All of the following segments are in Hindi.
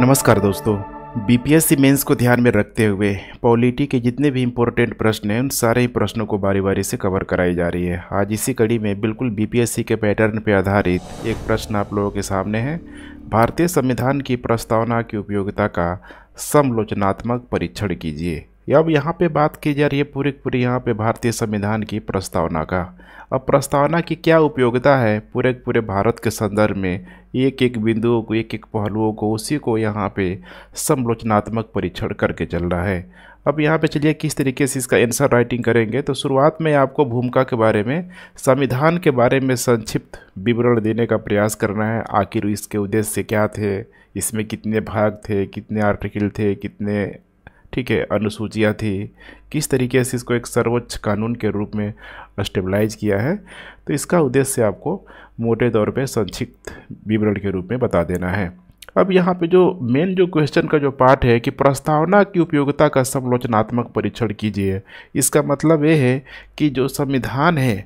नमस्कार दोस्तों बीपीएससी मेंस को ध्यान में रखते हुए पॉलिटी के जितने भी इम्पोर्टेंट प्रश्न हैं उन सारे ही प्रश्नों को बारी बारी से कवर कराई जा रही है आज इसी कड़ी में बिल्कुल बीपीएससी के पैटर्न पर आधारित एक प्रश्न आप लोगों के सामने है भारतीय संविधान की प्रस्तावना की उपयोगिता का समलोचनात्मक परीक्षण कीजिए अब यहाँ पे बात की जा रही है पूरी पूरी यहाँ पे भारतीय संविधान की प्रस्तावना का अब प्रस्तावना की क्या उपयोगिता है पूरे पूरे भारत के संदर्भ में एक एक बिंदुओं को एक एक पहलुओं को उसी को यहाँ पे समलोचनात्मक परीक्षण करके चल रहा है अब यहाँ पे चलिए किस तरीके से इसका आंसर राइटिंग करेंगे तो शुरुआत में आपको भूमिका के बारे में संविधान के बारे में संक्षिप्त विवरण देने का प्रयास करना है आखिर इसके उद्देश्य क्या थे इसमें कितने भाग थे कितने आर्टिकल थे कितने ठीक है अनुसूचियाँ थी किस तरीके से इसको एक सर्वोच्च कानून के रूप में स्टेबलाइज किया है तो इसका उद्देश्य आपको मोटे तौर पे संक्षिप्त विवरण के रूप में बता देना है अब यहाँ पे जो मेन जो क्वेश्चन का जो पार्ट है कि प्रस्तावना की उपयोगिता का समलोचनात्मक परीक्षण कीजिए इसका मतलब ये है कि जो संविधान है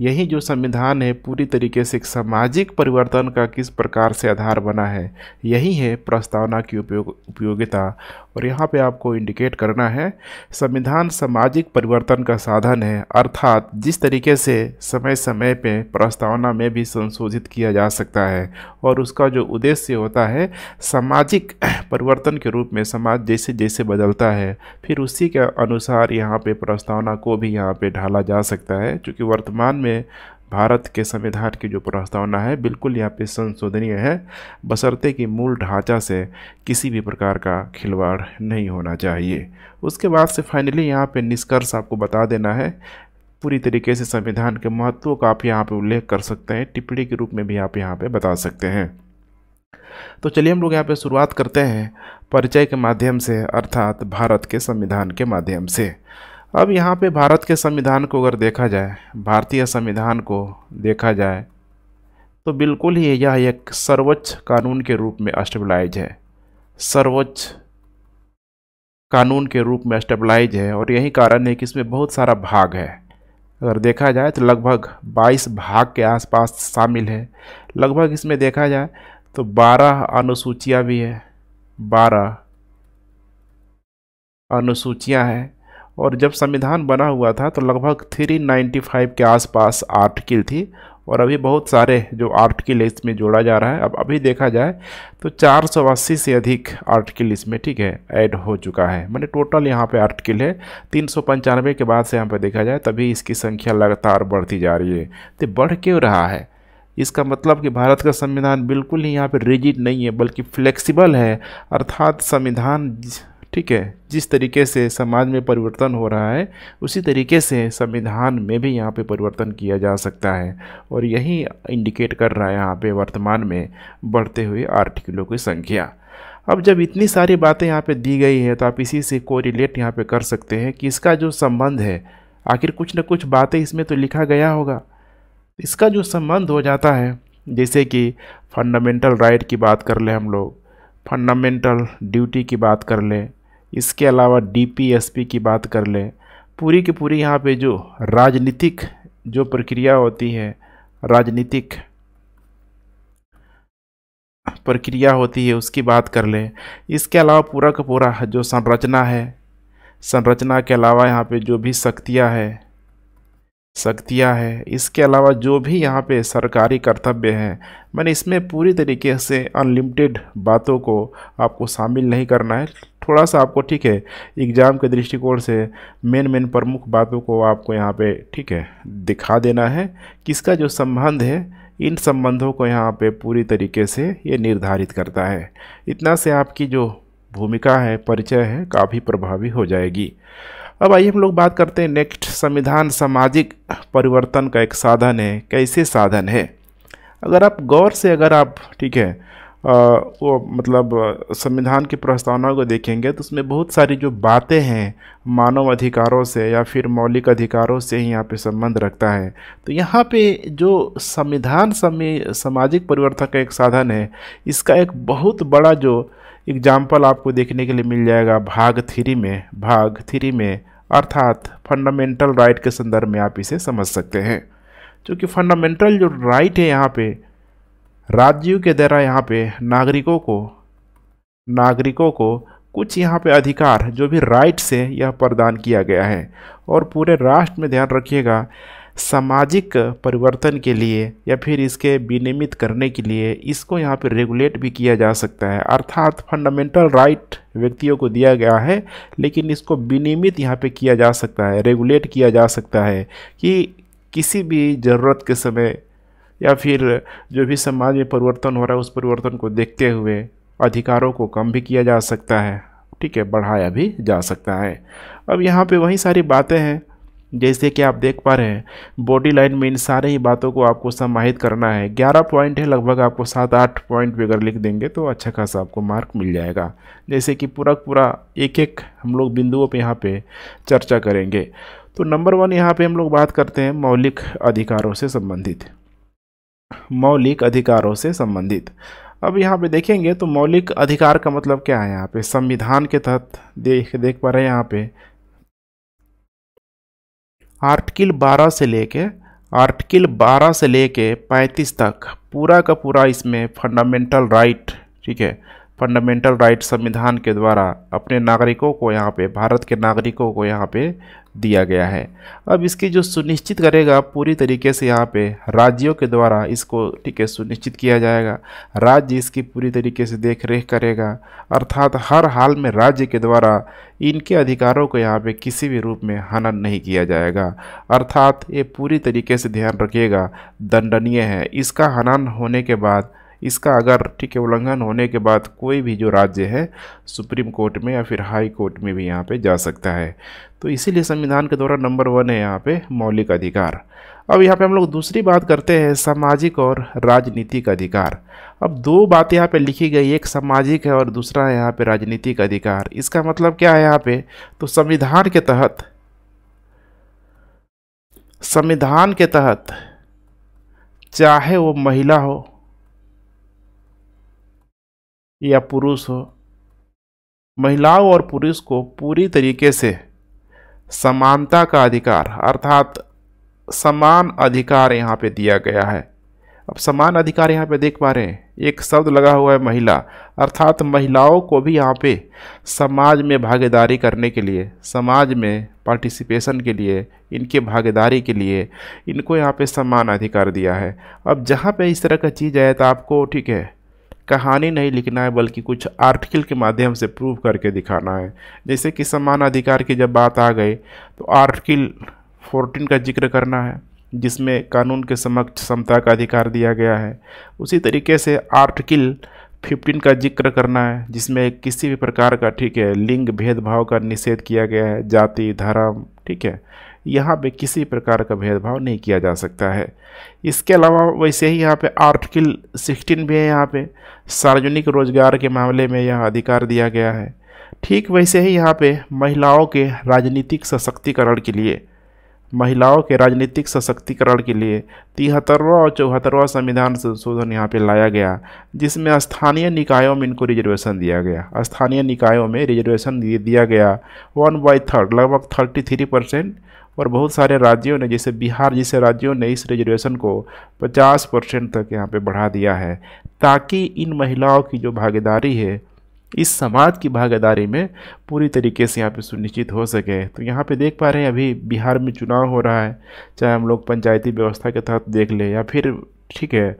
यही जो संविधान है पूरी तरीके से सामाजिक परिवर्तन का किस प्रकार से आधार बना है यही है प्रस्तावना की उपयोग उपयोगिता और यहाँ पे आपको इंडिकेट करना है संविधान सामाजिक परिवर्तन का साधन है अर्थात जिस तरीके से समय समय पे प्रस्तावना में भी संशोधित किया जा सकता है और उसका जो उद्देश्य होता है सामाजिक परिवर्तन के रूप में समाज जैसे जैसे बदलता है फिर उसी के अनुसार यहाँ पे प्रस्तावना को भी यहाँ पे ढाला जा सकता है क्योंकि वर्तमान में भारत के संविधान की जो प्रस्तावना है बिल्कुल यहाँ पे संशोधनीय है बसरते कि मूल ढांचा से किसी भी प्रकार का खिलवाड़ नहीं होना चाहिए उसके बाद से फाइनली यहाँ पे निष्कर्ष आपको बता देना है पूरी तरीके से संविधान के महत्व का आप यहाँ पे उल्लेख कर सकते हैं टिप्पणी के रूप में भी आप यहाँ पर बता सकते हैं तो चलिए हम लोग यहाँ पर शुरुआत करते हैं परिचय के माध्यम से अर्थात भारत के संविधान के माध्यम से अब यहाँ पे भारत के संविधान को अगर देखा जाए भारतीय संविधान को देखा जाए तो बिल्कुल ही यह एक सर्वोच्च कानून के रूप में अस्टेबलाइज है सर्वोच्च कानून के रूप में स्टेबलाइज है और यही कारण है कि इसमें बहुत सारा भाग है अगर देखा जाए तो लगभग 22 भाग के आसपास शामिल है लगभग इसमें देखा जाए तो 12 अनुसूचियाँ भी है 12 अनुसूचियाँ हैं और जब संविधान बना हुआ था तो लगभग 395 के आसपास आर्टिकल थी और अभी बहुत सारे जो आर्टिकल इसमें जोड़ा जा रहा है अब अभी देखा जाए तो 480 से अधिक आर्टिकल इसमें ठीक है ऐड हो चुका है मैंने टोटल यहाँ पे आर्टिकल है तीन के बाद से यहाँ पे देखा जाए तभी इसकी संख्या लगातार बढ़ती जा रही है तो बढ़ क्यों रहा है इसका मतलब कि भारत का संविधान बिल्कुल ही यहाँ पर रिजिड नहीं है बल्कि फ्लेक्सिबल है अर्थात संविधान ठीक है जिस तरीके से समाज में परिवर्तन हो रहा है उसी तरीके से संविधान में भी यहाँ पे परिवर्तन किया जा सकता है और यही इंडिकेट कर रहा है यहाँ पे वर्तमान में बढ़ते हुए आर्टिकलों की संख्या अब जब इतनी सारी बातें यहाँ पे दी गई है तो आप इसी से को रिलेट यहाँ पर कर सकते हैं कि इसका जो संबंध है आखिर कुछ न कुछ बातें इसमें तो लिखा गया होगा इसका जो संबंध हो जाता है जैसे कि फंडामेंटल राइट की बात कर लें हम लोग फंडामेंटल ड्यूटी की बात कर लें इसके अलावा डीपीएसपी की बात कर लें पूरी की पूरी यहाँ पे जो राजनीतिक जो प्रक्रिया होती है राजनीतिक प्रक्रिया होती है उसकी बात कर लें इसके अलावा पूरा का पूरा जो संरचना है संरचना के अलावा यहाँ पे जो भी शक्तियाँ है शक्तियाँ हैं इसके अलावा जो भी यहाँ पे सरकारी कर्तव्य हैं मैंने इसमें पूरी तरीके से अनलिमिटेड बातों को आपको शामिल नहीं करना है थोड़ा सा आपको ठीक है एग्ज़ाम के दृष्टिकोण से मेन मेन प्रमुख बातों को आपको यहाँ पे ठीक है दिखा देना है किसका जो संबंध है इन संबंधों को यहाँ पर पूरी तरीके से ये निर्धारित करता है इतना से आपकी जो भूमिका है परिचय है काफ़ी प्रभावी हो जाएगी अब आइए हम लोग बात करते हैं नेक्स्ट संविधान सामाजिक परिवर्तन का एक साधन है कैसे साधन है अगर आप गौर से अगर आप ठीक है आ, वो मतलब संविधान की प्रस्तावना को देखेंगे तो उसमें बहुत सारी जो बातें हैं मानव अधिकारों से या फिर मौलिक अधिकारों से ही यहाँ पे संबंध रखता है तो यहाँ पे जो संविधान समी सामाजिक परिवर्तन का एक साधन है इसका एक बहुत बड़ा जो एग्जाम्पल आपको देखने के लिए मिल जाएगा भाग थ्री में भाग थ्री में अर्थात फंडामेंटल राइट के संदर्भ में आप इसे समझ सकते हैं क्योंकि फंडामेंटल जो राइट है यहाँ पे राज्यों के द्वारा यहाँ पे नागरिकों को नागरिकों को कुछ यहाँ पे अधिकार जो भी राइट्स है यह प्रदान किया गया है और पूरे राष्ट्र में ध्यान रखिएगा सामाजिक परिवर्तन के लिए या फिर इसके विनियमित करने के लिए इसको यहाँ पर रेगुलेट भी किया जा सकता है अर्थात फंडामेंटल राइट व्यक्तियों को दिया गया है लेकिन इसको विनियमित यहाँ पे किया जा सकता है रेगुलेट किया जा सकता है कि किसी भी ज़रूरत के समय या फिर जो भी समाज में परिवर्तन हो रहा है उस परिवर्तन को देखते हुए अधिकारों को कम भी किया जा सकता है ठीक है बढ़ाया भी जा सकता है अब यहाँ पे वही सारी बातें हैं जैसे कि आप देख पा रहे हैं बॉडी लाइन में इन सारे ही बातों को आपको समाहित करना है ग्यारह पॉइंट है लगभग आपको सात आठ पॉइंट अगर लिख देंगे तो अच्छा खासा आपको मार्क मिल जाएगा जैसे कि पूरा पूरा एक एक हम लोग बिंदुओं पर यहाँ पर चर्चा करेंगे तो नंबर वन यहाँ पर हम लोग बात करते हैं मौलिक अधिकारों से संबंधित मौलिक अधिकारों से संबंधित अब यहाँ पे देखेंगे तो मौलिक अधिकार का मतलब क्या है यहाँ पे संविधान के तहत देख देख पा रहे हैं यहाँ पे आर्टिकल 12 से लेके आर्टिकल 12 से लेके 35 तक पूरा का पूरा इसमें फंडामेंटल राइट ठीक है फंडामेंटल राइट संविधान के द्वारा अपने नागरिकों को यहाँ पे भारत के नागरिकों को यहाँ पे दिया गया है अब इसकी जो सुनिश्चित करेगा पूरी तरीके से यहाँ पे राज्यों के द्वारा इसको ठीक है सुनिश्चित किया जाएगा राज्य इसकी पूरी तरीके से देख रेख करेगा अर्थात हर हाल में राज्य के द्वारा इनके अधिकारों को यहाँ पे किसी भी रूप में हनन नहीं किया जाएगा अर्थात ये पूरी तरीके से ध्यान रखिएगा दंडनीय है इसका हनन होने के बाद इसका अगर ठीक है उल्लंघन होने के बाद कोई भी जो राज्य है सुप्रीम कोर्ट में या फिर हाई कोर्ट में भी यहाँ पे जा सकता है तो इसीलिए संविधान के द्वारा नंबर वन है यहाँ पे मौलिक अधिकार अब यहाँ पे हम लोग दूसरी बात करते हैं सामाजिक और राजनीतिक अधिकार अब दो बात यहाँ पे लिखी गई एक सामाजिक है और दूसरा है यहाँ पर राजनीतिक अधिकार इसका मतलब क्या है यहाँ पर तो संविधान के तहत संविधान के तहत चाहे वो महिला हो या पुरुष हो महिलाओं और पुरुष को पूरी तरीके से समानता का अधिकार अर्थात समान अधिकार यहाँ पे दिया गया है अब समान अधिकार यहाँ पे देख पा रहे हैं एक शब्द लगा हुआ है महिला अर्थात महिलाओं को भी यहाँ पे समाज में भागीदारी करने के लिए समाज में पार्टिसिपेशन के लिए इनके भागीदारी के लिए इनको यहाँ पे समान अधिकार दिया है अब जहाँ पे इस तरह का चीज़ आए तो आपको ठीक है कहानी नहीं लिखना है बल्कि कुछ आर्टिकल के माध्यम से प्रूव करके दिखाना है जैसे कि समान अधिकार की जब बात आ गई तो आर्टिकल फोर्टीन का जिक्र करना है जिसमें कानून के समक्ष समता का अधिकार दिया गया है उसी तरीके से आर्टिकल 15 का जिक्र करना है जिसमें किसी भी प्रकार का ठीक है लिंग भेदभाव का निषेध किया गया है जाति धर्म ठीक है यहाँ पे किसी प्रकार का भेदभाव नहीं किया जा सकता है इसके अलावा वैसे ही यहाँ पे आर्टिकल 16 भी है यहाँ पे सार्वजनिक रोजगार के मामले में यह अधिकार दिया गया है ठीक वैसे ही यहाँ पे महिलाओं के राजनीतिक सशक्तिकरण के लिए महिलाओं के राजनीतिक सशक्तिकरण के लिए तिहत्तरवा और चौहत्तरवा संविधान संशोधन यहाँ पे लाया गया जिसमें स्थानीय निकायों में इनको रिजर्वेशन दिया गया स्थानीय निकायों में रिजर्वेशन दिया गया वन बाई थर्ड लगभग थर्टी थ्री परसेंट और बहुत सारे राज्यों ने जैसे बिहार जैसे राज्यों ने इस रिजर्वेशन को 50 परसेंट तक यहाँ पे बढ़ा दिया है ताकि इन महिलाओं की जो भागीदारी है इस समाज की भागीदारी में पूरी तरीके से यहाँ पे सुनिश्चित हो सके तो यहाँ पे देख पा रहे हैं अभी बिहार में चुनाव हो रहा है चाहे हम लोग पंचायती व्यवस्था के तहत देख लें या फिर ठीक है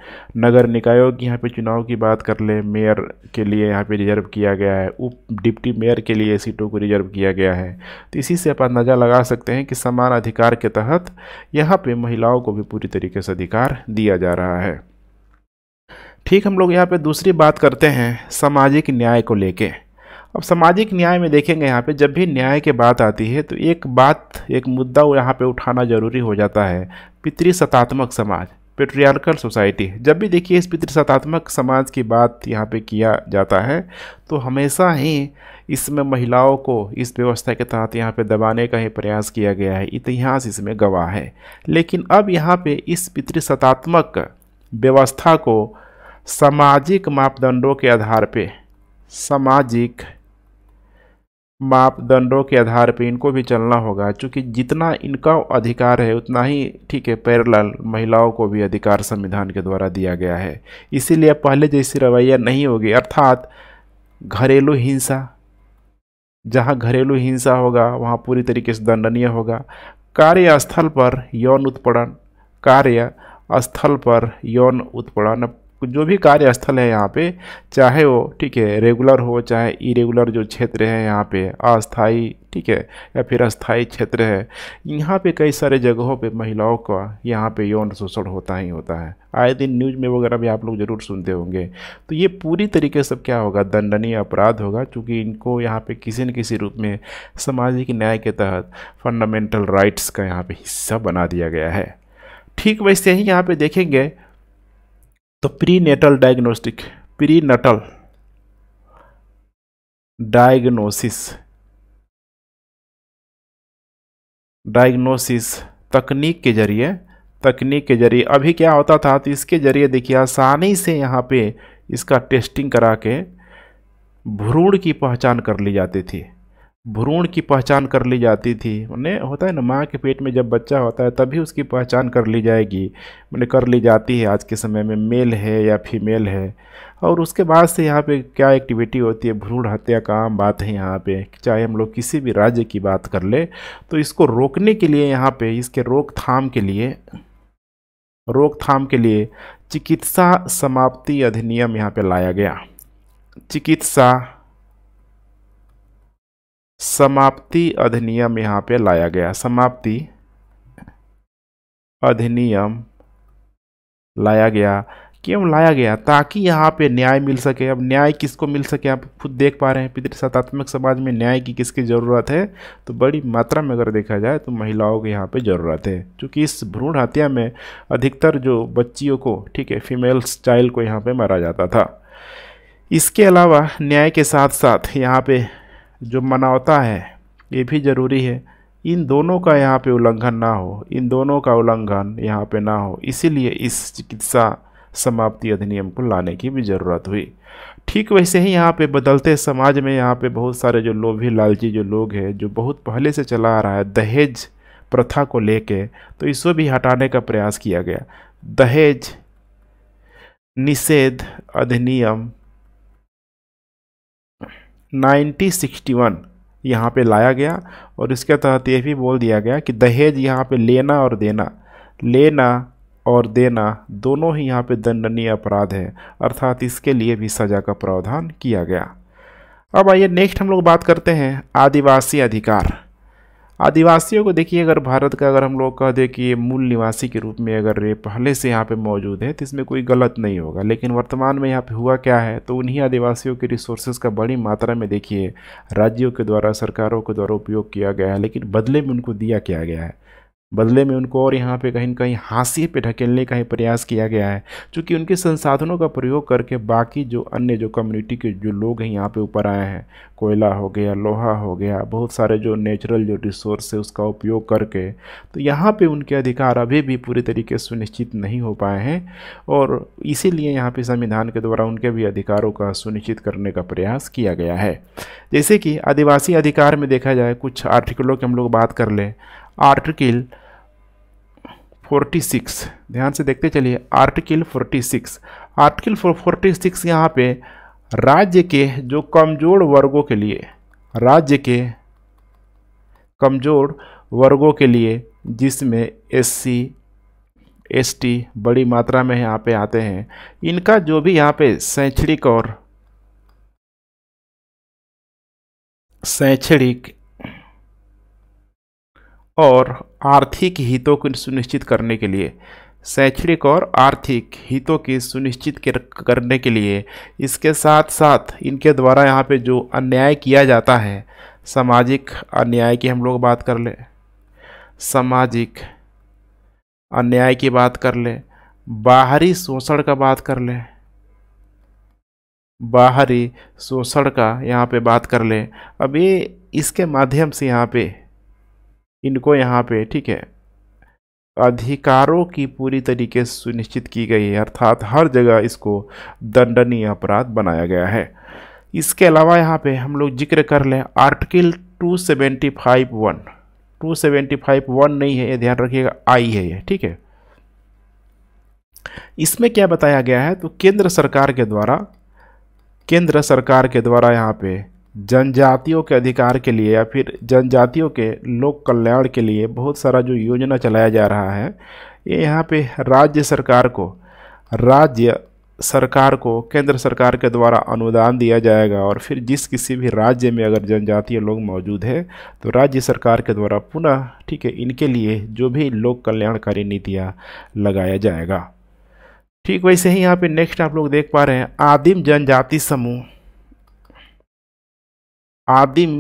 नगर निकायों की यहाँ पे चुनाव की बात कर लें मेयर के लिए यहाँ पे रिजर्व किया गया है उप डिप्टी मेयर के लिए सीटों को रिजर्व किया गया है तो इसी से आप अंदाज़ा लगा सकते हैं कि समान अधिकार के तहत यहाँ पे महिलाओं को भी पूरी तरीके से अधिकार दिया जा रहा है ठीक हम लोग यहाँ पर दूसरी बात करते हैं सामाजिक न्याय को लेके अब सामाजिक न्याय में देखेंगे यहाँ पे जब भी न्याय की बात आती है तो एक बात एक मुद्दा यहाँ पर उठाना ज़रूरी हो जाता है पितृसत्तात्मक समाज पेट्रियार्कल सोसाइटी जब भी देखिए इस पितृसत्तात्मक समाज की बात यहाँ पे किया जाता है तो हमेशा ही इसमें महिलाओं को इस व्यवस्था के तहत यहाँ पे दबाने का ही प्रयास किया गया है इतिहास इसमें गवाह है लेकिन अब यहाँ पे इस पितृसत्तात्मक व्यवस्था को सामाजिक मापदंडों के आधार पे सामाजिक मापदंडों के आधार पर इनको भी चलना होगा क्योंकि जितना इनका अधिकार है उतना ही ठीक है पैरेलल महिलाओं को भी अधिकार संविधान के द्वारा दिया गया है इसीलिए पहले जैसी रवैया नहीं होगी अर्थात घरेलू हिंसा जहाँ घरेलू हिंसा होगा वहाँ पूरी तरीके से दंडनीय होगा कार्यस्थल पर यौन उत्पीड़न कार्य स्थल पर यौन उत्पीड़न जो भी कार्यस्थल है यहाँ पे चाहे वो ठीक है रेगुलर हो चाहे इरेगुलर जो क्षेत्र है यहाँ पे अस्थाई ठीक है या फिर अस्थाई क्षेत्र है यहाँ पे कई सारे जगहों पे महिलाओं का यहाँ पे यौन शोषण होता ही होता है आए दिन न्यूज में वगैरह भी आप लोग जरूर सुनते होंगे तो ये पूरी तरीके से क्या होगा दंडनीय अपराध होगा चूँकि इनको यहाँ पर किसी न किसी रूप में सामाजिक न्याय के तहत फंडामेंटल राइट्स का यहाँ पर हिस्सा बना दिया गया है ठीक वैसे ही यहाँ पर देखेंगे तो prenatal diagnostic prenatal diagnosis diagnosis तकनीक के जरिए तकनीक के जरिए अभी क्या होता था तो इसके जरिए देखिए आसानी से यहाँ पे इसका टेस्टिंग करा के भ्रूण की पहचान कर ली जाती थी भ्रूण की पहचान कर ली जाती थी मैंने होता है ना माँ के पेट में जब बच्चा होता है तभी उसकी पहचान कर ली जाएगी मैंने कर ली जाती है आज के समय में मेल है या फीमेल है और उसके बाद से यहाँ पे क्या एक्टिविटी होती है भ्रूण हत्या का आम बात है यहाँ पे चाहे हम लोग किसी भी राज्य की बात कर ले तो इसको रोकने के लिए यहाँ पर इसके रोकथाम के लिए रोकथाम के लिए चिकित्सा समाप्ति अधिनियम यहाँ पर लाया गया चिकित्सा समाप्ति अधिनियम यहाँ पे लाया गया समाप्ति अधिनियम लाया गया क्यों लाया गया ताकि यहाँ पे न्याय मिल सके अब न्याय किसको मिल सके आप खुद देख पा रहे हैं पितृसात्मक समाज में न्याय की किसकी ज़रूरत है तो बड़ी मात्रा में अगर देखा जाए तो महिलाओं की यहाँ पे ज़रूरत है क्योंकि इस भ्रूण हत्या में अधिकतर जो बच्चियों को ठीक है फीमेल्स चाइल्ड को यहाँ पर मारा जाता था इसके अलावा न्याय के साथ साथ यहाँ पर जो मनावता है ये भी ज़रूरी है इन दोनों का यहाँ पे उल्लंघन ना हो इन दोनों का उल्लंघन यहाँ पे ना हो इसीलिए इस चिकित्सा समाप्ति अधिनियम को लाने की भी ज़रूरत हुई ठीक वैसे ही यहाँ पे बदलते समाज में यहाँ पे बहुत सारे जो लोभी लालची जो लोग हैं जो बहुत पहले से चला आ रहा है दहेज प्रथा को लेके तो इसको भी हटाने का प्रयास किया गया दहेज निषेध अधिनियम 1961 यहाँ पे लाया गया और इसके तहत ये भी बोल दिया गया कि दहेज यहाँ पे लेना और देना लेना और देना दोनों ही यहाँ पे दंडनीय अपराध है अर्थात इसके लिए भी सज़ा का प्रावधान किया गया अब आइए नेक्स्ट हम लोग बात करते हैं आदिवासी अधिकार आदिवासियों को देखिए अगर भारत का अगर हम लोग कह दें कि ये मूल निवासी के रूप में अगर ये पहले से यहाँ पे मौजूद है तो इसमें कोई गलत नहीं होगा लेकिन वर्तमान में यहाँ पे हुआ क्या है तो उन्हीं आदिवासियों के रिसोर्सेज का बड़ी मात्रा में देखिए राज्यों के द्वारा सरकारों के द्वारा उपयोग किया गया है लेकिन बदले में उनको दिया क्या गया है बदले में उनको और यहाँ पे कहीं ना कहीं हाशिए पे ढकेलने का ही प्रयास किया गया है क्योंकि उनके संसाधनों का प्रयोग करके बाकी जो अन्य जो कम्युनिटी के जो लोग हैं यहाँ पे ऊपर आए हैं कोयला हो गया लोहा हो गया बहुत सारे जो नेचुरल जो रिसोर्स है उसका उपयोग करके तो यहाँ पे उनके अधिकार अभी भी पूरी तरीके सुनिश्चित नहीं हो पाए हैं और इसीलिए यहाँ पर संविधान के द्वारा उनके भी अधिकारों का सुनिश्चित करने का प्रयास किया गया है जैसे कि आदिवासी अधिकार में देखा जाए कुछ आर्टिकलों की हम लोग बात कर लें आर्टिकल 46 ध्यान से देखते चलिए आर्टिकल 46 आर्टिकल 46 यहाँ पे राज्य के जो कमज़ोर वर्गों के लिए राज्य के कमज़ोर वर्गों के लिए जिसमें एससी एसटी बड़ी मात्रा में यहाँ पे आते हैं इनका जो भी यहाँ पे शैक्षणिक और शैक्षणिक और आर्थिक हितों को सुनिश्चित करने के लिए शैक्षणिक और आर्थिक हितों की सुनिश्चित करने के लिए इसके साथ साथ इनके द्वारा यहाँ पे जो अन्याय किया जाता है सामाजिक अन्याय की हम लोग बात कर लें सामाजिक अन्याय की बात कर लें बाहरी शोषण का बात कर लें बाहरी शोषण का यहाँ पे बात कर लें अब ये इसके माध्यम से यहाँ पे इनको यहाँ पे ठीक है अधिकारों की पूरी तरीके से सुनिश्चित की गई है अर्थात हर जगह इसको दंडनीय अपराध बनाया गया है इसके अलावा यहाँ पे हम लोग जिक्र कर लें article two seventy five one two seventy five one नहीं है ये ध्यान रखिएगा आई है ये ठीक है इसमें क्या बताया गया है तो केंद्र सरकार के द्वारा केंद्र सरकार के द्वारा यहाँ पे जनजातियों के अधिकार के लिए या फिर जनजातियों के लोक कल्याण के लिए बहुत सारा जो योजना चलाया जा रहा है ये यहाँ पे राज्य सरकार को राज्य सरकार को केंद्र सरकार के द्वारा अनुदान दिया जाएगा और फिर जिस किसी भी राज्य में अगर जनजातीय लोग मौजूद हैं तो राज्य सरकार के द्वारा पुनः ठीक है इनके लिए जो भी लोक कल्याणकारी नीतियाँ लगाया जाएगा ठीक वैसे ही यहाँ पे नेक्स्ट आप लोग देख पा रहे हैं आदिम जनजाति समूह आदिम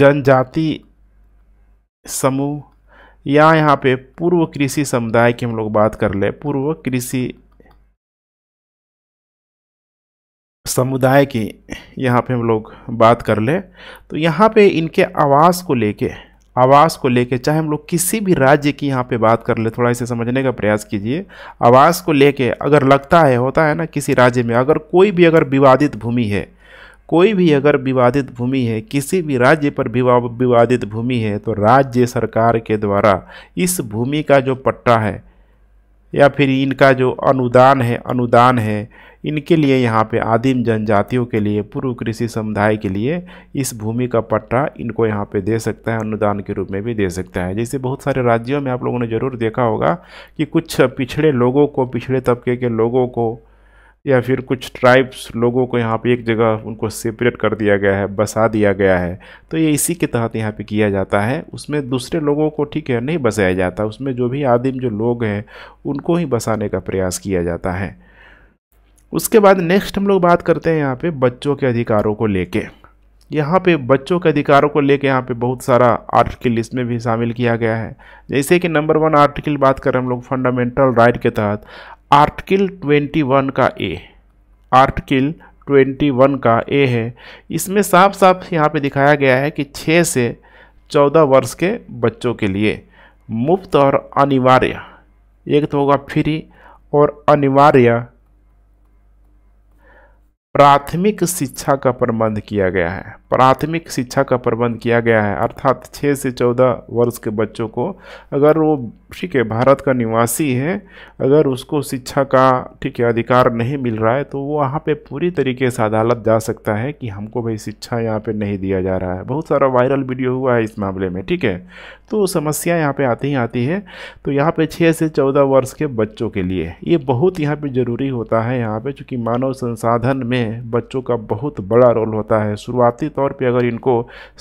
जनजाति समूह या यहाँ पे पूर्व कृषि समुदाय की हम लोग बात कर ले पूर्व कृषि समुदाय की यहाँ पे हम लोग बात कर ले तो यहाँ पे इनके आवास को लेके आवास को लेके चाहे हम लोग किसी भी राज्य की यहाँ पे बात कर ले थोड़ा इसे समझने का प्रयास कीजिए आवास को लेके अगर लगता है होता है ना किसी राज्य में अगर कोई भी अगर विवादित भूमि है कोई भी अगर विवादित भूमि है किसी भी राज्य पर विवादित भूमि है तो राज्य सरकार के द्वारा इस भूमि का जो पट्टा है या फिर इनका जो अनुदान है अनुदान है इनके लिए यहाँ पे आदिम जनजातियों के लिए पूर्व कृषि समुदाय के लिए इस भूमि का पट्टा इनको यहाँ पे दे सकता है अनुदान के रूप में भी दे सकता है जैसे बहुत सारे राज्यों में आप लोगों ने ज़रूर देखा होगा कि कुछ पिछड़े लोगों को पिछड़े तबके के लोगों को या फिर कुछ ट्राइब्स लोगों को यहाँ पे एक जगह उनको सेपरेट कर दिया गया है बसा दिया गया है तो ये इसी के तहत यहाँ पे किया जाता है उसमें दूसरे लोगों को ठीक है नहीं बसाया जाता उसमें जो भी आदिम जो लोग हैं उनको ही बसाने का प्रयास किया जाता है उसके बाद नेक्स्ट हम लोग बात करते हैं यहाँ पर बच्चों के अधिकारों को ले यहाँ पे बच्चों के अधिकारों को लेके यहाँ पे बहुत सारा आर्टिकल इसमें भी शामिल किया गया है जैसे कि नंबर वन आर्टिकल बात करें हम लोग फंडामेंटल राइट के तहत आर्टिकल 21 का ए आर्टिकल 21 का ए है इसमें साफ साफ यहाँ पे दिखाया गया है कि 6 से 14 वर्ष के बच्चों के लिए मुफ्त और अनिवार्य एक तो होगा फ्री और अनिवार्य प्राथमिक शिक्षा का प्रबंध किया गया है प्राथमिक शिक्षा का प्रबंध किया गया है अर्थात छः से चौदह वर्ष के बच्चों को अगर वो ठीक है भारत का निवासी है अगर उसको शिक्षा का ठीक है अधिकार नहीं मिल रहा है तो वो वहाँ पे पूरी तरीके से अदालत जा सकता है कि हमको भाई शिक्षा यहाँ पे नहीं दिया जा रहा है बहुत सारा वायरल वीडियो हुआ है इस मामले में ठीक है तो समस्या यहाँ पर आती ही आती है तो यहाँ पर छः से चौदह वर्ष के बच्चों के लिए ये बहुत यहाँ पर ज़रूरी होता है यहाँ पर चूँकि मानव संसाधन में में बच्चों का बहुत बड़ा रोल होता है शुरुआती तौर पे अगर इनको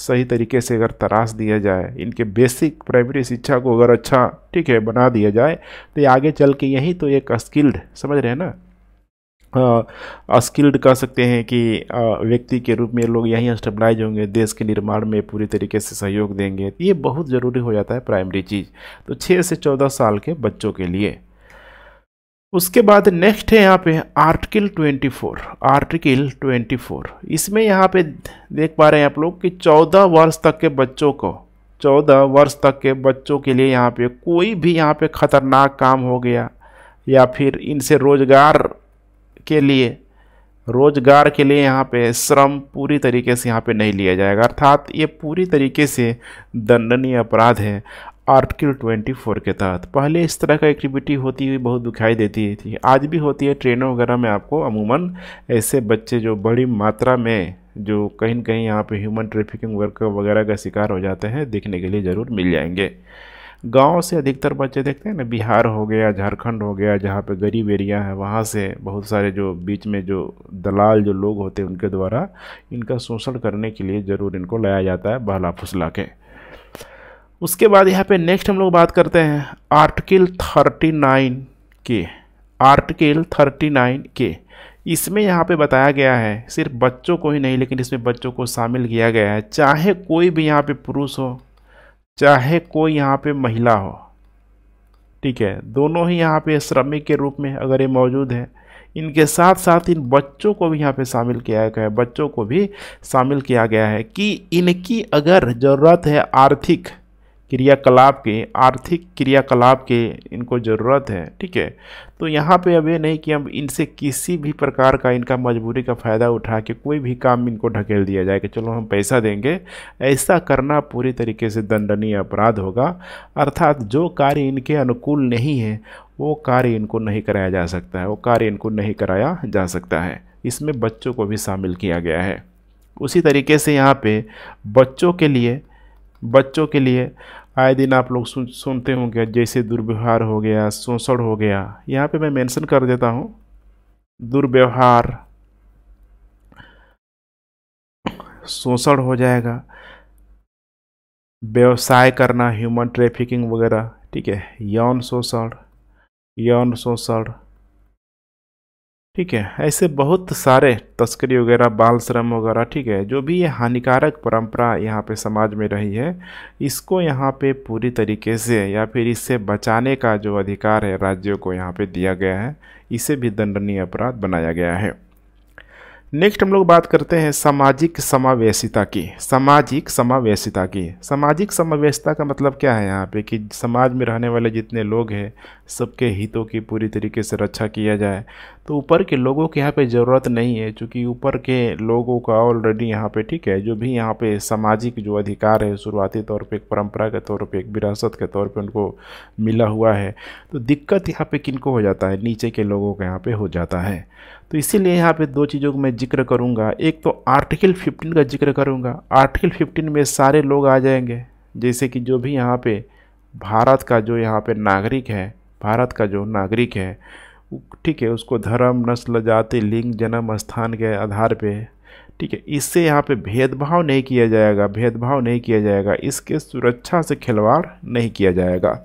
सही तरीके से अगर तराश दिया जाए इनके बेसिक प्राइमरी शिक्षा को अगर अच्छा ठीक है बना दिया जाए तो आगे चल के यही तो एक स्किल्ड समझ रहे हैं ना स्किल्ड कह सकते हैं कि व्यक्ति के रूप में लोग यहीं स्टेबलाइज होंगे देश के निर्माण में पूरी तरीके से सहयोग देंगे ये बहुत ज़रूरी हो जाता है प्राइमरी चीज़ तो छः से चौदह साल के बच्चों के लिए उसके बाद नेक्स्ट है यहाँ पे आर्टिकल 24 आर्टिकल 24 इसमें यहाँ पे देख पा रहे हैं आप लोग कि 14 वर्ष तक के बच्चों को 14 वर्ष तक के बच्चों के लिए यहाँ पे कोई भी यहाँ पे ख़तरनाक काम हो गया या फिर इनसे रोज़गार के लिए रोज़गार के लिए यहाँ पे श्रम पूरी तरीके से यहाँ पे नहीं लिया जाएगा अर्थात ये पूरी तरीके से दंडनीय अपराध है आर्टिकल 24 के तहत पहले इस तरह का एक्टिविटी होती हुई बहुत दिखाई देती थी आज भी होती है ट्रेनों वगैरह में आपको अमूमन ऐसे बच्चे जो बड़ी मात्रा में जो कहीं कहीं यहाँ पे ह्यूमन ट्रैफिकिंग वर्क वगैरह का शिकार हो जाते हैं देखने के लिए ज़रूर मिल जाएंगे गाँव से अधिकतर बच्चे देखते हैं ना बिहार हो गया झारखंड हो गया जहाँ पे गरीब एरिया है वहाँ से बहुत सारे जो बीच में जो दलाल जो लोग होते हैं उनके द्वारा इनका शोषण करने के लिए ज़रूर इनको लाया जाता है बहला फुसला के उसके बाद यहाँ पे नेक्स्ट हम लोग बात करते हैं आर्टिकल थर्टी नाइन के आर्टिकल थर्टी नाइन के इसमें यहाँ पे बताया गया है सिर्फ बच्चों को ही नहीं लेकिन इसमें बच्चों को शामिल किया गया है चाहे कोई भी यहाँ पे पुरुष हो चाहे कोई यहाँ पे महिला हो ठीक है दोनों ही यहाँ पे श्रमिक के रूप में अगर ये मौजूद है इनके साथ साथ इन बच्चों को भी यहाँ पे शामिल किया गया है बच्चों को भी शामिल किया गया है कि इनकी अगर ज़रूरत है आर्थिक क्रियाकलाप के आर्थिक क्रियाकलाप के इनको ज़रूरत है ठीक है तो यहाँ पे अब ये नहीं कि हम इनसे किसी भी प्रकार का इनका मजबूरी का फ़ायदा उठा के कोई भी काम इनको ढकेल दिया जाए कि चलो हम पैसा देंगे ऐसा करना पूरी तरीके से दंडनीय अपराध होगा अर्थात जो कार्य इनके अनुकूल नहीं है वो कार्य इनको नहीं कराया जा सकता है वो कार्य इनको नहीं कराया जा सकता है इसमें बच्चों को भी शामिल किया गया है उसी तरीके से यहाँ पे बच्चों के लिए बच्चों के लिए आए दिन आप लोग सुन सुनते होंगे जैसे दुर्व्यवहार हो गया शोषण हो गया यहाँ पे मैं मेंशन कर देता हूँ दुर्व्यवहार शोषण हो जाएगा व्यवसाय करना ह्यूमन ट्रैफिकिंग वगैरह ठीक है यौन शोषण यौन शोषण ठीक है ऐसे बहुत सारे तस्करी वगैरह बाल श्रम वगैरह ठीक है जो भी ये हानिकारक परंपरा यहाँ पे समाज में रही है इसको यहाँ पे पूरी तरीके से या फिर इससे बचाने का जो अधिकार है राज्यों को यहाँ पे दिया गया है इसे भी दंडनीय अपराध बनाया गया है नेक्स्ट हम लोग बात करते हैं सामाजिक समावेशिता की सामाजिक समावेशिता की सामाजिक समावेशिता का मतलब क्या है यहाँ पे कि समाज में रहने वाले जितने लोग हैं सबके हितों की पूरी तरीके से रक्षा किया जाए तो ऊपर के लोगों की यहाँ पे ज़रूरत नहीं है क्योंकि ऊपर के लोगों का ऑलरेडी यहाँ पे ठीक है जो भी यहाँ पे सामाजिक जो अधिकार है शुरुआती तौर पर एक परंपरा के तौर पर एक विरासत के तौर पर उनको मिला हुआ है तो दिक्कत यहाँ पर किनको हो जाता है नीचे के लोगों का यहाँ पर हो जाता है तो इसीलिए यहाँ पे दो चीज़ों को मैं जिक्र करूँगा एक तो आर्टिकल 15 का जिक्र करूँगा आर्टिकल 15 में सारे लोग आ जाएंगे जैसे कि जो भी यहाँ पे भारत का जो यहाँ पे नागरिक है भारत का जो नागरिक है ठीक है उसको धर्म नस्ल जाति लिंग जन्म स्थान के आधार पे ठीक है इससे यहाँ पे भेदभाव नहीं किया जाएगा भेदभाव नहीं किया जाएगा इसके सुरक्षा से खिलवाड़ नहीं किया जाएगा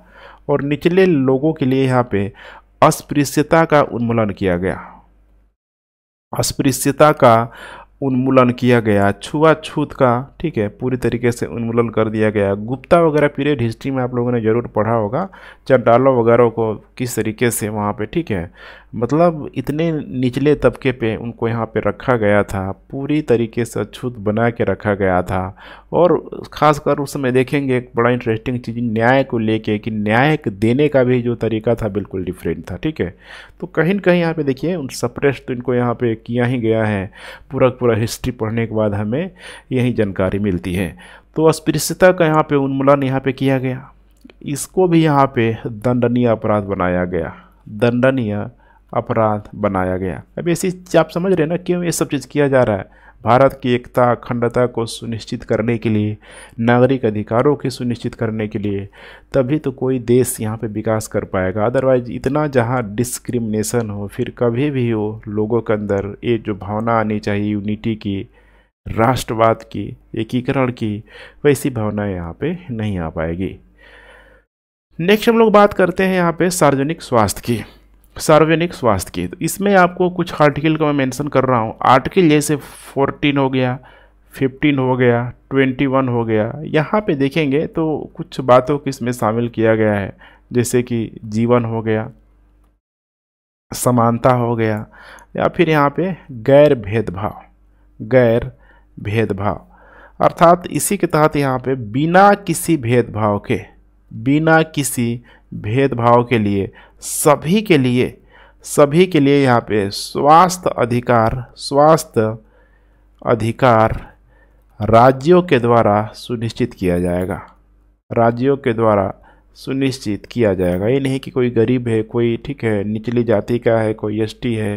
और निचले लोगों के लिए यहाँ पे अस्पृश्यता का उन्मूलन किया गया अस्पृश्यता का उन्मूलन किया गया छुआछूत का ठीक है पूरी तरीके से उन्मूलन कर दिया गया गुप्ता वगैरह पीरियड हिस्ट्री में आप लोगों ने ज़रूर पढ़ा होगा चंडालों वगैरह को किस तरीके से वहाँ पे ठीक है मतलब इतने निचले तबके पे उनको यहाँ पे रखा गया था पूरी तरीके से अछूत बना के रखा गया था और ख़ासकर उस समय देखेंगे एक बड़ा इंटरेस्टिंग चीज़ न्याय को लेके कि न्याय देने का भी जो तरीका था बिल्कुल डिफरेंट था ठीक है तो कहीं ना कहीं यहाँ पे देखिए उन सप्रेस तो इनको यहाँ पे किया ही गया है पूरा पूरा हिस्ट्री पढ़ने के बाद हमें यही जानकारी मिलती है तो अस्पृश्यता का यहाँ पर उन्मूलन यहाँ पर किया गया इसको भी यहाँ पर दंडनीय अपराध बनाया गया दंडनीय अपराध बनाया गया अब ऐसी आप समझ रहे हैं ना क्यों ये सब चीज़ किया जा रहा है भारत की एकता अखंडता को सुनिश्चित करने के लिए नागरिक अधिकारों की सुनिश्चित करने के लिए तभी तो कोई देश यहाँ पे विकास कर पाएगा अदरवाइज इतना जहाँ डिस्क्रिमिनेशन हो फिर कभी भी हो लोगों के अंदर ये जो भावना आनी चाहिए यूनिटी की राष्ट्रवाद की एकीकरण की वैसी भावनाएँ यहाँ पे नहीं आ पाएगी नेक्स्ट हम लोग बात करते हैं यहाँ पे सार्वजनिक स्वास्थ्य की सार्वजनिक स्वास्थ्य की तो इसमें आपको कुछ आर्टिकल का मैं मेंशन कर रहा हूँ आर्टिकल जैसे 14 हो गया 15 हो गया 21 हो गया यहाँ पे देखेंगे तो कुछ बातों को इसमें शामिल किया गया है जैसे कि जीवन हो गया समानता हो गया या फिर यहाँ पे गैर भेदभाव गैर भेदभाव अर्थात इसी के तहत यहाँ पे बिना किसी भेदभाव के बिना किसी भेदभाव के लिए सभी के लिए सभी के लिए यहाँ पे स्वास्थ्य अधिकार स्वास्थ्य अधिकार राज्यों के द्वारा सुनिश्चित किया जाएगा राज्यों के द्वारा सुनिश्चित किया जाएगा ये नहीं कि कोई गरीब है कोई ठीक है निचली जाति का है कोई एस है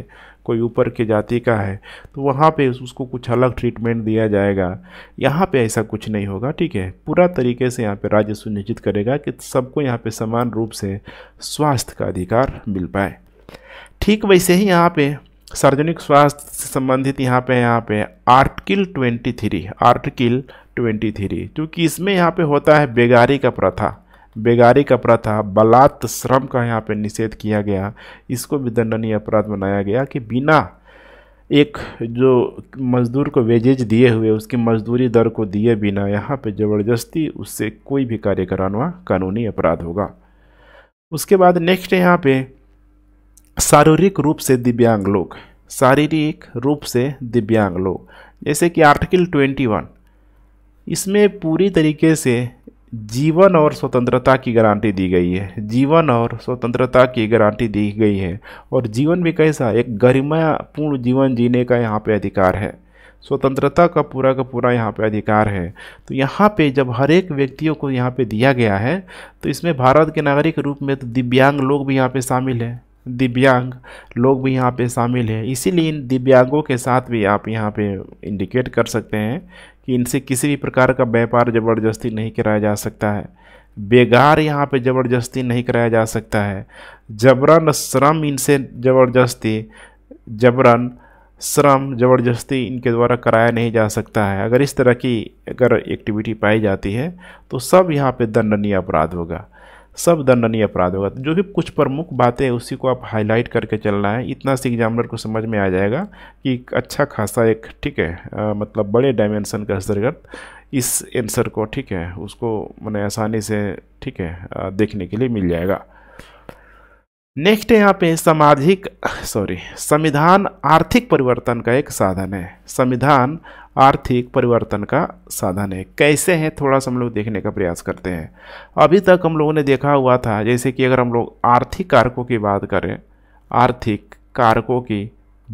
कोई ऊपर के जाति का है तो वहाँ पे उसको कुछ अलग ट्रीटमेंट दिया जाएगा यहाँ पे ऐसा कुछ नहीं होगा ठीक है पूरा तरीके से यहाँ पे राज्य सुनिश्चित करेगा कि सबको यहाँ पे समान रूप से स्वास्थ्य का अधिकार मिल पाए ठीक वैसे ही यहाँ पे सार्वजनिक स्वास्थ्य से संबंधित यहाँ पे यहाँ पे article twenty three article twenty three क्योंकि इसमें यहाँ पे होता है बेगारी का प्रथा बेगारी का प्रथा बलात् श्रम का यहाँ पे निषेध किया गया इसको भी दंडनीय अपराध बनाया गया कि बिना एक जो मज़दूर को वेजेज दिए हुए उसकी मजदूरी दर को दिए बिना यहाँ पे ज़बरदस्ती उससे कोई भी कार्य कराना कानूनी अपराध होगा उसके बाद नेक्स्ट यहाँ पे शारीरिक रूप से दिव्यांग लोग शारीरिक रूप से दिव्यांग लोग जैसे कि आर्टिकल 21 इसमें पूरी तरीके से जीवन और स्वतंत्रता की गारंटी दी गई है जीवन और स्वतंत्रता की गारंटी दी गई है और जीवन भी कैसा एक गरिमापूर्ण जीवन जीने का यहाँ पे अधिकार है स्वतंत्रता का पूरा का पूरा यहाँ पे अधिकार है तो यहाँ पे जब हर एक व्यक्तियों को यहाँ पे दिया गया है तो इसमें भारत के नागरिक रूप में तो दिव्यांग लोग भी यहाँ पर शामिल हैं दिव्यांग लोग भी यहाँ पे शामिल हैं इसीलिए इन दिव्यांगों के साथ भी आप यहाँ पे इंडिकेट कर सकते हैं कि इनसे किसी भी प्रकार का व्यापार ज़बरदस्ती नहीं कराया जा सकता है बेगार यहाँ पे ज़बरदस्ती नहीं कराया जा सकता है जबरन श्रम इनसे ज़बरदस्ती जबरन श्रम ज़बरदस्ती इनके द्वारा कराया नहीं जा सकता है अगर इस तरह की अगर एक्टिविटी पाई जाती है तो सब यहाँ पे दंडनीय अपराध होगा सब दंडनीय अपराध होगा जो भी कुछ प्रमुख बातें उसी को आप हाईलाइट करके चलना है इतना से एग्जामिनर को समझ में आ जाएगा कि अच्छा खासा एक ठीक है आ, मतलब बड़े डायमेंशन के अंतर्गत इस एंसर को ठीक है उसको मैंने आसानी से ठीक है आ, देखने के लिए मिल जाएगा नेक्स्ट है यहाँ पे सामाजिक सॉरी संविधान आर्थिक परिवर्तन का एक साधन है संविधान आर्थिक परिवर्तन का साधन है कैसे हैं थोड़ा सा हम लोग देखने का प्रयास करते हैं अभी तक हम लोगों ने देखा हुआ था जैसे कि अगर हम लोग आर्थिक कारकों की बात करें आर्थिक कारकों की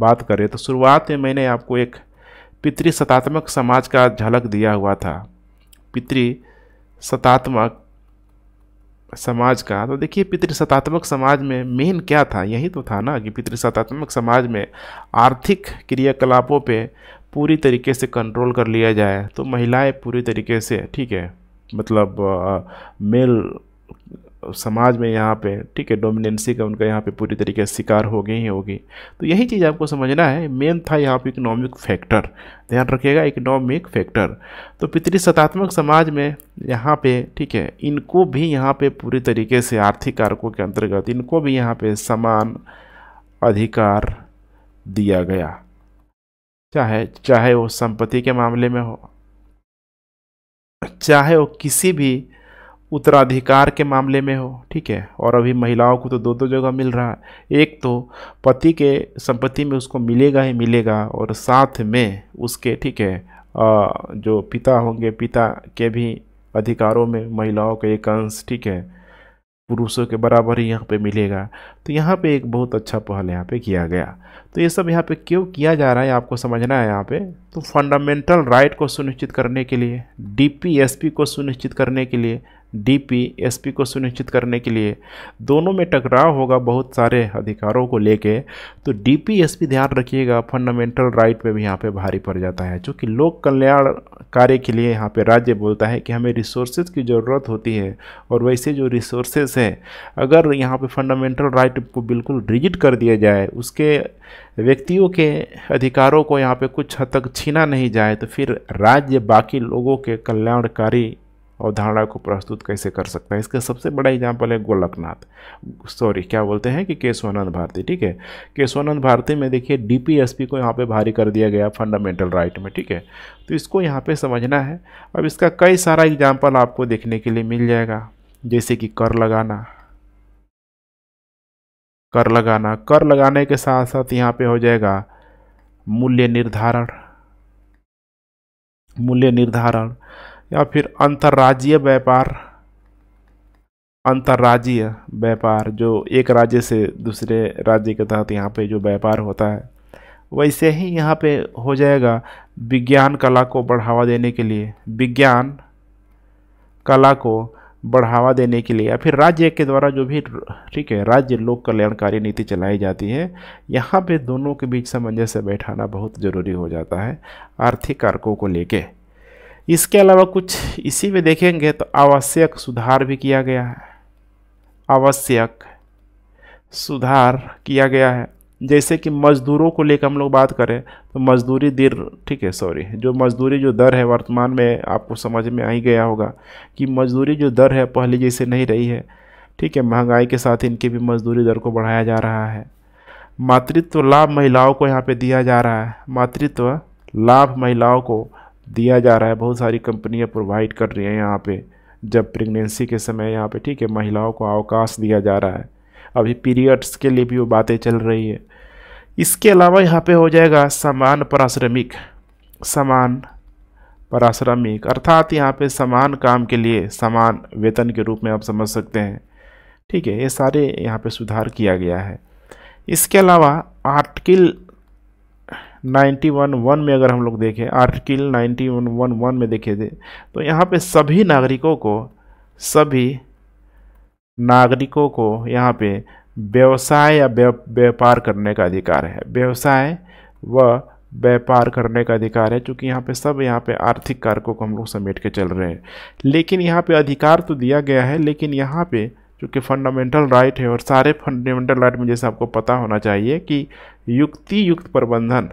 बात करें तो शुरुआत में मैंने आपको एक पितृसतात्मक समाज का झलक दिया हुआ था पितृसतात्मक समाज का तो देखिए पितृसतात्मक समाज में मेन क्या था यही तो था ना कि पितृसतात्मक समाज में आर्थिक क्रियाकलापों पे पूरी तरीके से कंट्रोल कर लिया जाए तो महिलाएं पूरी तरीके से ठीक है मतलब मेल समाज में यहाँ पे ठीक है डोमिनेंसी का उनका यहाँ पे पूरी तरीके से शिकार हो गई ही होगी तो यही चीज़ आपको समझना है मेन था यहाँ पे इकोनॉमिक फैक्टर ध्यान रखिएगा इकोनॉमिक फैक्टर तो पितृसत्तात्मक समाज में यहाँ पे ठीक है इनको भी यहाँ पे पूरी तरीके से आर्थिक कारकों के अंतर्गत इनको भी यहाँ पे समान अधिकार दिया गया चाहे चाहे वो संपत्ति के मामले में हो चाहे वो किसी भी उत्तराधिकार के मामले में हो ठीक है और अभी महिलाओं को तो दो दो जगह मिल रहा है एक तो पति के संपत्ति में उसको मिलेगा ही मिलेगा और साथ में उसके ठीक है जो पिता होंगे पिता के भी अधिकारों में महिलाओं का एक अंश ठीक है पुरुषों के बराबर ही यहाँ पे मिलेगा तो यहाँ पे एक बहुत अच्छा पहल यहाँ पे किया गया तो ये सब यहाँ पे क्यों किया जा रहा है आपको समझना है यहाँ पे तो फंडामेंटल राइट को सुनिश्चित करने के लिए डीपीएसपी को सुनिश्चित करने के लिए पी को सुनिश्चित करने के लिए दोनों में टकराव होगा बहुत सारे अधिकारों को लेके तो पी ध्यान रखिएगा फंडामेंटल राइट पे भी यहाँ पे भारी पड़ जाता है क्योंकि लोक कल्याण कार्य के लिए यहाँ पे राज्य बोलता है कि हमें रिसोर्सेज की ज़रूरत होती है और वैसे जो रिसोर्सेज हैं अगर यहाँ पर फंडामेंटल राइट को बिल्कुल रिजिट कर दिया जाए उसके व्यक्तियों के अधिकारों को यहाँ पर कुछ हद तक छीना नहीं जाए तो फिर राज्य बाकी लोगों के कल्याणकारी अवधारणा को प्रस्तुत कैसे कर सकता है इसका सबसे बड़ा एग्जाम्पल है गोलकनाथ सॉरी क्या बोलते हैं कि केशवानंद भारती ठीक है केशवानंद भारती में देखिए डीपीएसपी को यहाँ पे भारी कर दिया गया फंडामेंटल राइट में ठीक है तो इसको यहाँ पे समझना है अब इसका कई सारा एग्जाम्पल आपको देखने के लिए मिल जाएगा जैसे कि कर लगाना कर लगाना कर लगाने के साथ साथ यहाँ पे हो जाएगा मूल्य निर्धारण मूल्य निर्धारण या फिर अंतर्राज्यीय व्यापार अंतर्राज्यीय व्यापार जो एक राज्य से दूसरे राज्य के तहत यहाँ पे जो व्यापार होता है वैसे ही यहाँ पे हो जाएगा विज्ञान कला को बढ़ावा देने के लिए विज्ञान कला को बढ़ावा देने के लिए या फिर राज्य के द्वारा जो भी ठीक है राज्य लोक कल्याणकारी नीति चलाई जाती है यहाँ पे दोनों के बीच सामंजस्य बैठाना बहुत ज़रूरी हो जाता है आर्थिक कारकों को लेके इसके अलावा कुछ इसी में देखेंगे तो आवश्यक सुधार भी किया गया है आवश्यक सुधार किया गया है जैसे कि मज़दूरों को लेकर हम लोग बात करें तो मज़दूरी दर ठीक है सॉरी जो मज़दूरी जो दर है वर्तमान में आपको समझ में आ ही गया होगा कि मज़दूरी जो दर है पहले जैसे नहीं रही है ठीक है महंगाई के साथ इनकी भी मज़दूरी दर को बढ़ाया जा रहा है मातृत्व लाभ महिलाओं को यहाँ पे दिया जा रहा है मातृत्व लाभ महिलाओं को दिया जा रहा है बहुत सारी कंपनियां प्रोवाइड कर रही हैं यहाँ पे जब प्रेगनेंसी के समय यहाँ पे ठीक है महिलाओं को अवकाश दिया जा रहा है अभी पीरियड्स के लिए भी वो बातें चल रही है इसके अलावा यहाँ पे हो जाएगा समान पराश्रमिक समान पराश्रमिक अर्थात यहाँ पे समान काम के लिए समान वेतन के रूप में आप समझ सकते हैं ठीक है ये सारे यहाँ पे सुधार किया गया है इसके अलावा आर्टिकल नाइन्टी वन वन में अगर हम लोग देखें article ninety one one one में देखे थे तो यहाँ पे सभी नागरिकों को सभी नागरिकों को यहाँ पे व्यवसाय या व्यापार करने का अधिकार है व्यवसाय व व्यापार करने का अधिकार है क्योंकि यहाँ पे सब यहाँ पे आर्थिक कारकों को हम लोग समेट के चल रहे हैं लेकिन यहाँ पे अधिकार तो दिया गया है लेकिन यहाँ पे चूँकि फंडामेंटल राइट है और सारे फंडामेंटल राइट में जैसे आपको पता होना चाहिए कि युक्ति युक्त प्रबंधन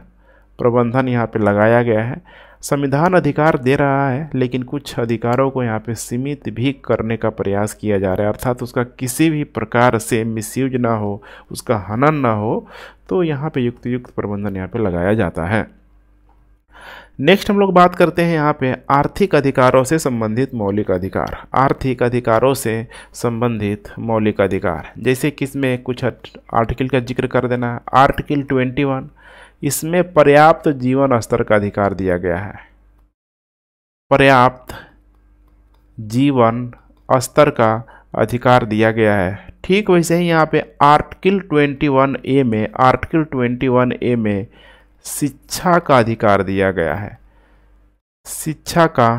प्रबंधन यहाँ पे लगाया गया है संविधान अधिकार दे रहा है लेकिन कुछ अधिकारों को यहाँ पे सीमित भी करने का प्रयास किया जा रहा है अर्थात उसका किसी भी प्रकार से मिसयूज ना हो उसका हनन ना हो तो यहाँ पे युक्त युक्त प्रबंधन यहाँ पे लगाया जाता है नेक्स्ट हम लोग बात करते हैं यहाँ पे आर्थिक अधिकारों से संबंधित मौलिक अधिकार आर्थिक अधिकारों से संबंधित मौलिक अधिकार जैसे कि इसमें कुछ आर्टिकल का जिक्र कर देना आर्टिकल ट्वेंटी वन इसमें पर्याप्त जीवन स्तर का अधिकार दिया गया है पर्याप्त जीवन स्तर का अधिकार दिया गया है ठीक वैसे ही यहाँ पे आर्टिकल 21 ए में आर्टिकल 21 ए में शिक्षा का अधिकार दिया गया है शिक्षा का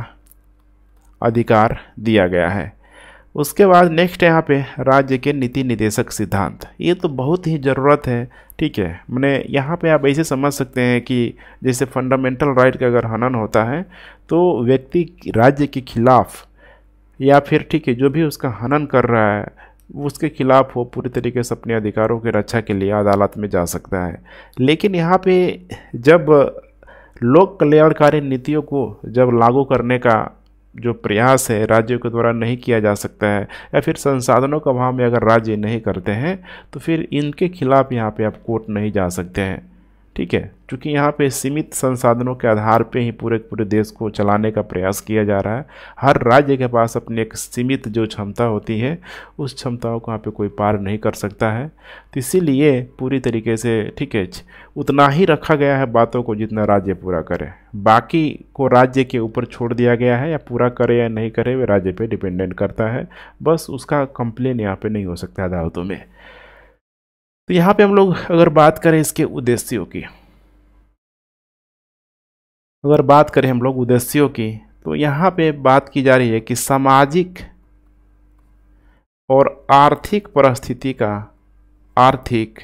अधिकार दिया गया है उसके बाद नेक्स्ट यहाँ पे राज्य के नीति निदेशक सिद्धांत ये तो बहुत ही ज़रूरत है ठीक है मैंने यहाँ पे आप ऐसे समझ सकते हैं कि जैसे फंडामेंटल राइट का अगर हनन होता है तो व्यक्ति राज्य के खिलाफ या फिर ठीक है जो भी उसका हनन कर रहा है उसके खिलाफ वो पूरी तरीके से अपने अधिकारों की रक्षा के लिए अदालत में जा सकता है लेकिन यहाँ पर जब लोक कल्याणकारी नीतियों को जब लागू करने का जो प्रयास है राज्यों के द्वारा नहीं किया जा सकता है या फिर संसाधनों का अभाव में अगर राज्य नहीं करते हैं तो फिर इनके खिलाफ़ यहाँ पे आप कोर्ट नहीं जा सकते हैं ठीक है क्योंकि यहाँ पे सीमित संसाधनों के आधार पे ही पूरे पूरे देश को चलाने का प्रयास किया जा रहा है हर राज्य के पास अपनी एक सीमित जो क्षमता होती है उस क्षमताओं को यहाँ पे कोई पार नहीं कर सकता है तो इसीलिए पूरी तरीके से ठीक है उतना ही रखा गया है बातों को जितना राज्य पूरा करे बाकी को राज्य के ऊपर छोड़ दिया गया है या पूरा करे या नहीं करे वे राज्य पर डिपेंडेंट करता है बस उसका कंप्लेन यहाँ पर नहीं हो सकता अदालतों में तो यहाँ पे हम लोग अगर बात करें इसके उद्देश्यों की अगर बात करें हम लोग उद्देश्यों की तो यहाँ पे बात की जा रही है कि सामाजिक और आर्थिक परिस्थिति का आर्थिक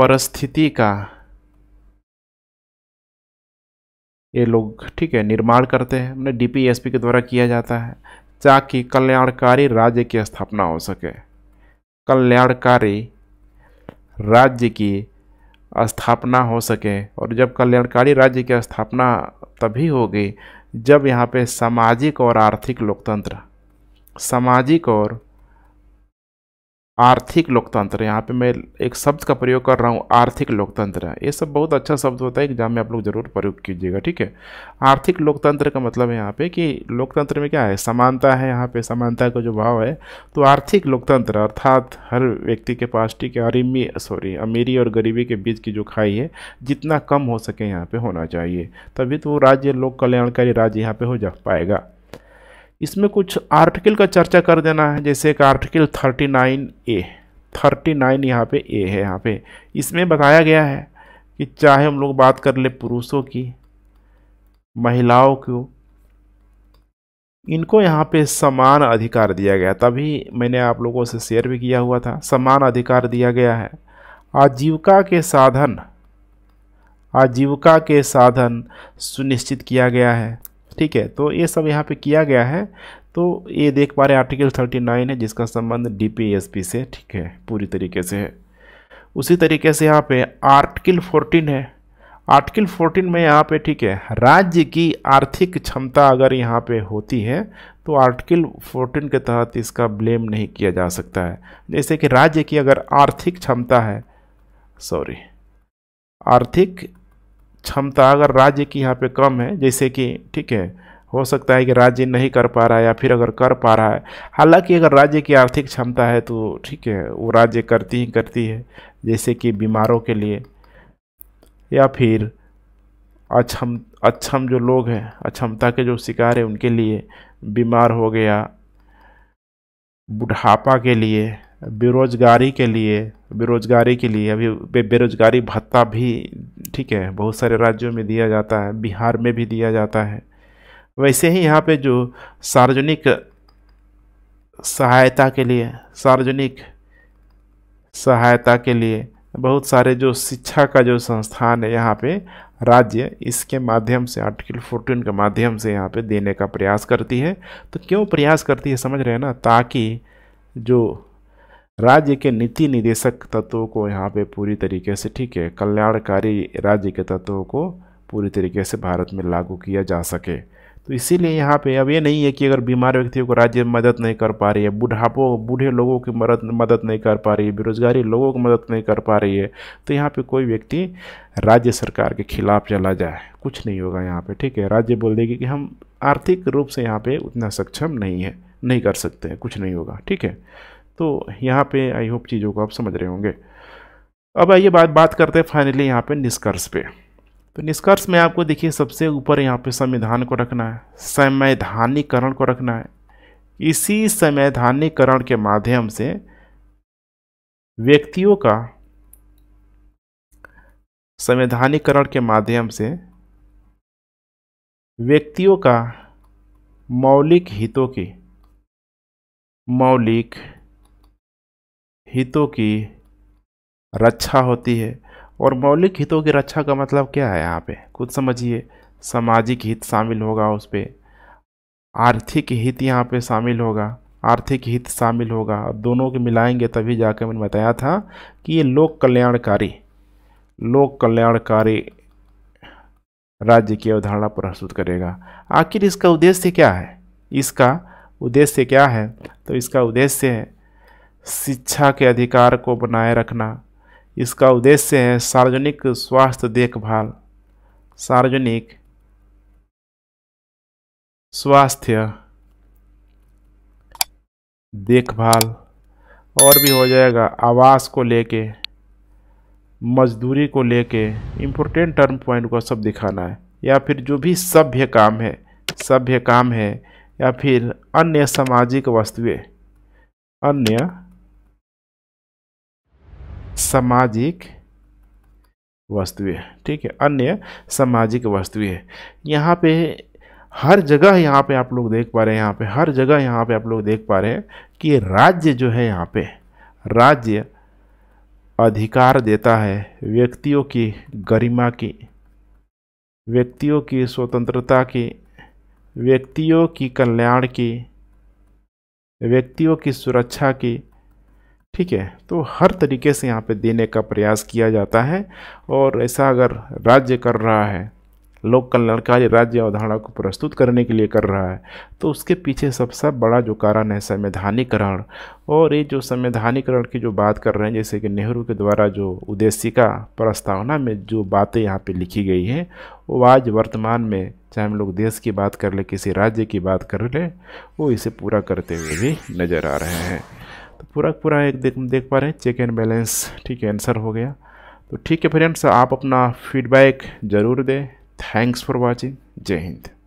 परिस्थिति का ये लोग ठीक है निर्माण करते हैं हमने डीपीएसपी के द्वारा किया जाता है ताकि कल्याणकारी राज्य की स्थापना हो सके कल्याणकारी राज्य की स्थापना हो सके और जब कल्याणकारी राज्य की स्थापना तभी होगी जब यहाँ पे सामाजिक और आर्थिक लोकतंत्र सामाजिक और आर्थिक लोकतंत्र यहाँ पे मैं एक शब्द का प्रयोग कर रहा हूँ आर्थिक लोकतंत्र ये सब बहुत अच्छा शब्द होता है एग्जाम में आप लोग ज़रूर प्रयोग कीजिएगा ठीक है आर्थिक लोकतंत्र का मतलब है यहाँ पे कि लोकतंत्र में क्या है समानता है यहाँ पे समानता का जो भाव है तो आर्थिक लोकतंत्र अर्थात हर व्यक्ति के पास ठीक है अरिमी सॉरी अमीरी और गरीबी के बीच की जो खाई है जितना कम हो सके यहाँ पर होना चाहिए तभी तो राज्य लोक कल्याणकारी राज्य यहाँ पर हो जा पाएगा इसमें कुछ आर्टिकल का चर्चा कर देना है जैसे एक article thirty nine A thirty nine यहाँ पर ए है यहाँ पे इसमें बताया गया है कि चाहे हम लोग बात कर ले पुरुषों की महिलाओं को इनको यहाँ पे समान अधिकार दिया गया तभी मैंने आप लोगों से शेयर भी किया हुआ था समान अधिकार दिया गया है आजीविका के साधन आजीविका के साधन सुनिश्चित किया गया है ठीक है तो ये सब यहाँ पे किया गया है तो ये देख पा रहे आर्टिकल 39 है जिसका संबंध डीपीएसपी से ठीक है पूरी तरीके से है उसी तरीके से यहाँ पे आर्टिकल 14 है आर्टिकल 14 में यहाँ पे ठीक है राज्य की आर्थिक क्षमता अगर यहाँ पे होती है तो आर्टिकल 14 के तहत इसका ब्लेम नहीं किया जा सकता है जैसे कि राज्य की अगर आर्थिक क्षमता है सॉरी आर्थिक क्षमता अगर राज्य की यहाँ पे कम है जैसे कि ठीक है हो सकता है कि राज्य नहीं कर पा रहा है या फिर अगर कर पा रहा है हालांकि अगर राज्य की आर्थिक क्षमता है तो ठीक है वो राज्य करती ही करती है जैसे कि बीमारों के लिए या फिर अक्षम अक्षम जो लोग हैं अक्षमता के जो शिकार हैं उनके लिए बीमार हो गया बुढ़ापा के लिए बेरोजगारी के लिए बेरोजगारी के लिए अभी बे, बेरोजगारी भत्ता भी ठीक है बहुत सारे राज्यों में दिया जाता है बिहार में भी दिया जाता है वैसे ही यहाँ पे जो सार्वजनिक सहायता के लिए सार्वजनिक सहायता के लिए बहुत सारे जो शिक्षा का जो संस्थान है यहाँ पे राज्य इसके माध्यम से आर्टिकल फोर्टीन के माध्यम से यहाँ पे देने का प्रयास करती है तो क्यों प्रयास करती है समझ रहे हैं ना ताकि जो राज्य के नीति निदेशक तत्वों को यहाँ पे पूरी तरीके से ठीक है कल्याणकारी राज्य के तत्वों को पूरी तरीके से भारत में लागू किया जा सके तो इसीलिए यहाँ पे अब ये नहीं है कि अगर बीमार व्यक्तियों को राज्य मदद नहीं कर पा रही है बुढ़ापों बूढ़े लोगों की मदद मदद नहीं कर पा रही है बेरोजगारी लोगों की मदद नहीं कर पा रही है तो यहाँ पे कोई व्यक्ति राज्य सरकार के खिलाफ चला जाए कुछ नहीं होगा यहाँ पे ठीक है राज्य बोल देगी कि हम आर्थिक रूप से यहाँ पर उतना सक्षम नहीं है नहीं कर सकते हैं कुछ नहीं होगा ठीक है तो यहाँ पे आई होप चीज़ों को आप समझ रहे होंगे अब आइए बात बात करते हैं फाइनली यहाँ पे निष्कर्ष पे तो निष्कर्ष में आपको देखिए सबसे ऊपर यहाँ पे संविधान को रखना है संवैधानिकरण को रखना है इसी संवैधानिकरण के माध्यम से व्यक्तियों का संवैधानिकरण के माध्यम से व्यक्तियों का मौलिक हितों की मौलिक हितों की रक्षा होती है और मौलिक हितों की रक्षा का मतलब क्या है यहाँ पे खुद समझिए सामाजिक हित शामिल होगा उस पर आर्थिक हित यहाँ पे शामिल होगा आर्थिक हित शामिल होगा दोनों के मिलाएंगे तभी जाकर मैंने बताया था कि ये लोक कल्याणकारी लोक कल्याणकारी राज्य की अवधारणा प्रस्तुत करेगा आखिर इसका उद्देश्य क्या है इसका उद्देश्य क्या है तो इसका उद्देश्य है शिक्षा के अधिकार को बनाए रखना इसका उद्देश्य है सार्वजनिक स्वास्थ्य देखभाल सार्वजनिक स्वास्थ्य देखभाल और भी हो जाएगा आवास को लेके मजदूरी को लेके इम्पोर्टेंट टर्म पॉइंट को सब दिखाना है या फिर जो भी सभ्य काम है सभ्य काम है या फिर अन्य सामाजिक वस्तुएं अन्य सामाजिक वस्तुएं ठीक है अन्य सामाजिक वस्तुएं यहाँ पे हर जगह यहाँ पे आप लोग देख पा रहे हैं यहाँ पे हर जगह यहाँ पे आप लोग देख पा रहे हैं कि राज्य जो है यहाँ पे राज्य अधिकार देता है व्यक्तियों की गरिमा की व्यक्तियों की स्वतंत्रता की व्यक्तियों की कल्याण की व्यक्तियों की सुरक्षा की ठीक है तो हर तरीके से यहाँ पे देने का प्रयास किया जाता है और ऐसा अगर राज्य कर रहा है लोक कल्याणकारी राज्य अवधारणा को प्रस्तुत करने के लिए कर रहा है तो उसके पीछे सबसे बड़ा जो कारण है संवैधानिकरण और ये जो संवैधानिकरण की जो बात कर रहे हैं जैसे कि नेहरू के द्वारा जो उद्देशिका प्रस्तावना में जो बातें यहाँ पे लिखी गई हैं वो आज वर्तमान में चाहे हम लोग देश की बात कर ले किसी राज्य की बात कर ले वो इसे पूरा करते हुए भी नज़र आ रहे हैं पूरा पूरा एक देख देख पा रहे हैं चेक एंड बैलेंस ठीक है आंसर हो गया तो ठीक है फ्रेंड्स आप अपना फीडबैक ज़रूर दें थैंक्स फॉर वॉचिंग जय हिंद